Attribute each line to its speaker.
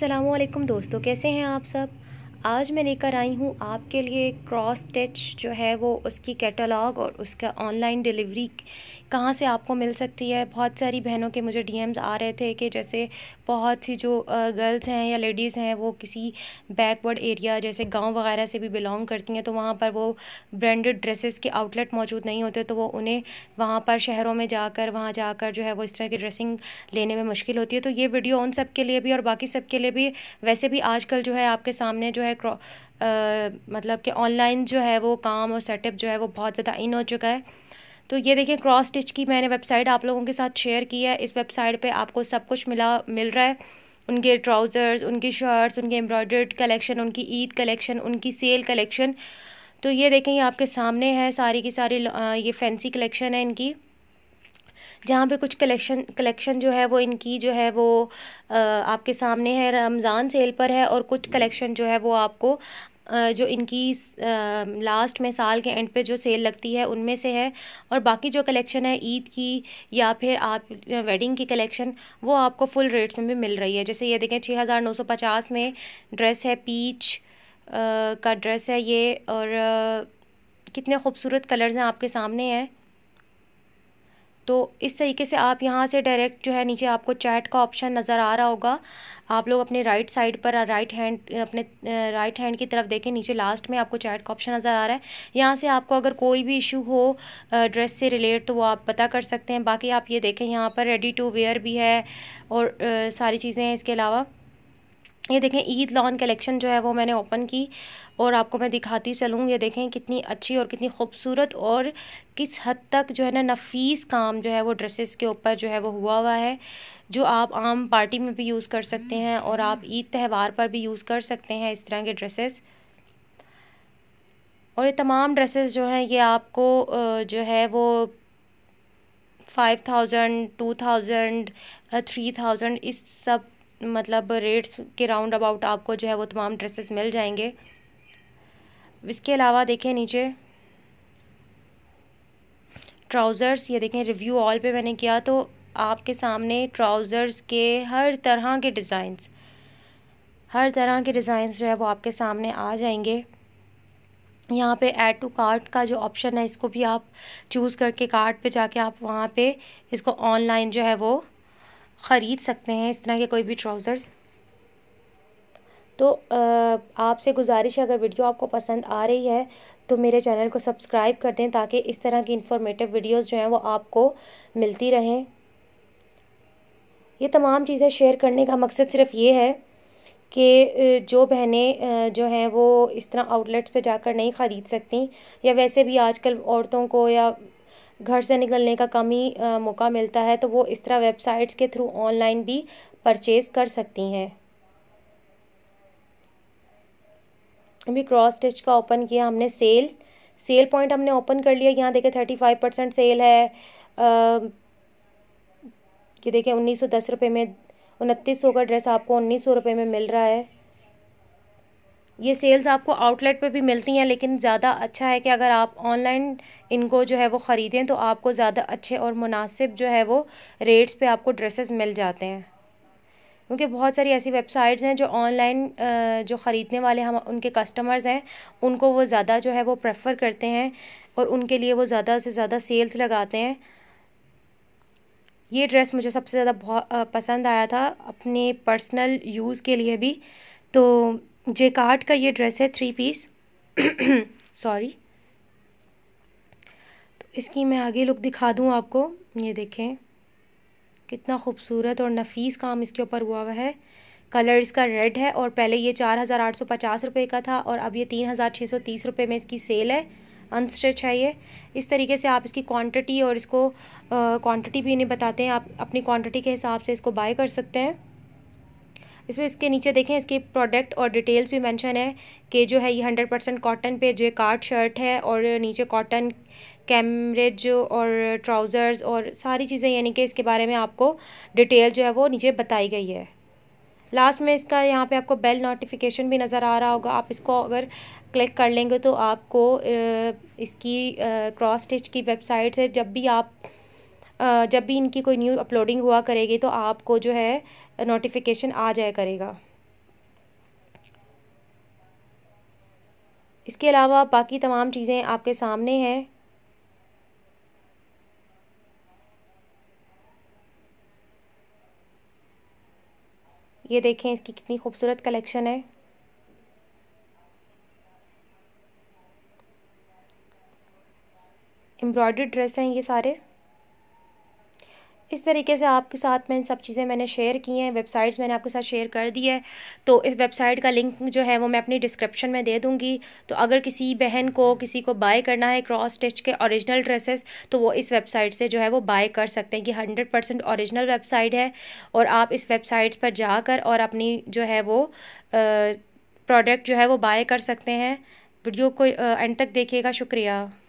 Speaker 1: असलकुम दोस्तों कैसे हैं आप सब आज मैं लेकर आई हूँ आपके लिए क्रॉस स्टिच जो है वो उसकी कैटलॉग और उसका ऑनलाइन डिलीवरी कहाँ से आपको मिल सकती है बहुत सारी बहनों के मुझे डी आ रहे थे कि जैसे बहुत सी जो गर्ल्स हैं या लेडीज़ हैं वो किसी बैकवर्ड एरिया जैसे गांव वगैरह से भी बिलोंग करती हैं तो वहाँ पर वो ब्रांडेड ड्रेसेस के आउटलेट मौजूद नहीं होते तो वो उन्हें वहाँ पर शहरों में जाकर वहाँ जाकर जो है वो इस तरह की ड्रेसिंग लेने में मुश्किल होती है तो ये वीडियो उन सब के लिए भी और बाकी सब के लिए भी वैसे भी आजकल जो है आपके सामने जो है आ, मतलब कि ऑनलाइन जो है वो काम और सेटअप जो है वो बहुत ज़्यादा इन हो चुका है तो ये देखिए क्रॉस स्टिच की मैंने वेबसाइट आप लोगों के साथ शेयर की है इस वेबसाइट पे आपको सब कुछ मिला मिल रहा है उनके ट्राउज़र्स उनकी शर्ट्स उनके एम्ब्रॉयडर्ड कलेक्शन उनकी ईद कलेक्शन उनकी सेल कलेक्शन तो ये देखें ये आपके सामने है सारी की सारी ये फैंसी कलेक्शन है इनकी जहाँ पे कुछ कलेक्शन कलेक्शन जो है वो इनकी जो है वो आ, आपके सामने है रमज़ान सेल पर है और कुछ कलेक्शन जो है वो आपको जो इनकी लास्ट में साल के एंड पे जो सेल लगती है उनमें से है और बाकी जो कलेक्शन है ईद की या फिर आप वेडिंग की कलेक्शन वो आपको फुल रेट्स में भी मिल रही है जैसे ये देखें छः हज़ार नौ सौ पचास में ड्रेस है पीच का ड्रेस है ये और कितने खूबसूरत कलर्स हैं आपके सामने हैं तो इस तरीके से आप यहाँ से डायरेक्ट जो है नीचे आपको चैट का ऑप्शन नज़र आ रहा होगा आप लोग अपने राइट साइड पर राइट हैंड अपने राइट हैंड की तरफ देखें नीचे लास्ट में आपको चैट का ऑप्शन नज़र आ रहा है यहाँ से आपको अगर कोई भी इशू हो ड्रेस से रिलेट तो वो आप पता कर सकते हैं बाकी आप ये देखें यहाँ पर रेडी टू वेयर भी है और सारी चीज़ें हैं इसके अलावा ये देखें ईद लॉन कलेक्शन जो है वो मैंने ओपन की और आपको मैं दिखाती चलूँ ये देखें कितनी अच्छी और कितनी खूबसूरत और किस हद तक जो है ना नफीस काम जो है वो ड्रेसेस के ऊपर जो है वो हुआ हुआ है जो आप आम पार्टी में भी यूज़ कर सकते हैं और आप ईद त्यौहार पर भी यूज़ कर सकते हैं इस तरह के ड्रेसेस और ये तमाम ड्रेसेस जो हैं ये आपको जो है वो five thousand two thousand three thousand इस सब मतलब रेट्स के राउंड अबाउट आपको जो है वो तमाम ड्रेसेस मिल जाएंगे इसके अलावा देखें नीचे ट्राउज़र्स ये देखें रिव्यू ऑल पे मैंने किया तो आपके सामने ट्राउज़र्स के हर तरह के डिज़ाइंस हर तरह के डिज़ाइंस जो है वो आपके सामने आ जाएंगे यहाँ पे ऐड टू कार्ट का जो ऑप्शन है इसको भी आप चूज़ करके कार्ट पे जाके आप वहाँ पे इसको ऑनलाइन जो है वो ख़रीद सकते हैं इस तरह के कोई भी ट्राउज़र्स तो आपसे गुजारिश है अगर वीडियो आपको पसंद आ रही है तो मेरे चैनल को सब्सक्राइब कर दें ताकि इस तरह की इन्फॉर्मेटिव वीडियोस जो हैं वो आपको मिलती रहें ये तमाम चीज़ें शेयर करने का मकसद सिर्फ ये है कि जो बहनें जो हैं वो इस तरह आउटलेट्स पे जाकर नहीं ख़रीद सकती या वैसे भी आजकल औरतों को या घर से निकलने का कम ही मौका मिलता है तो वो इस तरह वेबसाइट्स के थ्रू ऑनलाइन भी परचेज़ कर सकती हैं अभी क्रॉस स्टिच का ओपन किया हमने सेल सेल पॉइंट हमने ओपन कर लिया यहाँ देखें थर्टी फाइव परसेंट सेल है कि देखें उन्नीस सौ दस रुपये में उनतीस सौ का ड्रेस आपको उन्नीस सौ रुपये में मिल रहा है ये सेल्स आपको आउटलेट पे भी मिलती हैं लेकिन ज़्यादा अच्छा है कि अगर आप ऑनलाइन इनको जो है वो ख़रीदें तो आपको ज़्यादा अच्छे और मुनासिब जो है वो रेट्स पे आपको ड्रेसेस मिल जाते हैं क्योंकि बहुत सारी ऐसी वेबसाइट्स हैं जो ऑनलाइन जो ख़रीदने वाले हम उनके कस्टमर्स हैं उनको वो ज़्यादा जो है वो प्रेफर करते हैं और उनके लिए वो ज़्यादा से ज़्यादा सेल्स लगाते हैं ये ड्रेस मुझे सबसे ज़्यादा बहुत पसंद आया था अपने पर्सनल यूज़ के लिए भी तो जेकार्ड का ये ड्रेस है थ्री पीस सॉरी तो इसकी मैं आगे लुक दिखा दूँ आपको ये देखें कितना खूबसूरत और नफीस काम इसके ऊपर हुआ हुआ है कलर इसका रेड है और पहले ये चार हज़ार आठ सौ पचास रुपये का था और अब ये तीन हज़ार छः सौ तीस रुपये में इसकी सेल है अनस्टिच है ये इस तरीके से आप इसकी क्वांटिटी और इसको क्वांटिटी भी इन्हें बताते हैं आप अपनी क्वांटिटी के हिसाब से इसको बाय कर सकते हैं इसमें इसके नीचे देखें इसके प्रोडक्ट और डिटेल्स भी मेंशन है कि जो है ये हंड्रेड परसेंट कॉटन पे जो कार्ड शर्ट है और नीचे कॉटन कैमरेज और ट्राउज़र्स और सारी चीज़ें यानी कि इसके बारे में आपको डिटेल जो है वो नीचे बताई गई है लास्ट में इसका यहाँ पे आपको बेल नोटिफिकेशन भी नज़र आ रहा होगा आप इसको अगर क्लिक कर लेंगे तो आपको इसकी क्रॉस स्टिच की वेबसाइट से जब भी आप जब भी इनकी कोई न्यू अपलोडिंग हुआ करेगी तो आपको जो है नोटिफिकेशन आ जाया करेगा इसके अलावा बाकी तमाम चीज़ें आपके सामने हैं ये देखें इसकी कितनी खूबसूरत कलेक्शन है एम्ब्रॉयड्री ड्रेस हैं ये सारे इस तरीके से आपके साथ में सब चीज़ें मैंने शेयर की हैं वेबसाइट्स मैंने आपके साथ शेयर कर दी है तो इस वेबसाइट का लिंक जो है वो मैं अपनी डिस्क्रिप्शन में दे दूँगी तो अगर किसी बहन को किसी को बाय करना है क्रॉस स्टिच के ओरिजिनल ड्रेसेस तो वो इस वेबसाइट से जो है वो बाय कर सकते हैं कि हंड्रेड परसेंट औरिजिनल वेबसाइट है और आप इस वेबसाइट्स पर जाकर और अपनी जो है वो प्रोडक्ट जो है वो बाय कर सकते हैं वीडियो को एंड तक देखिएगा शुक्रिया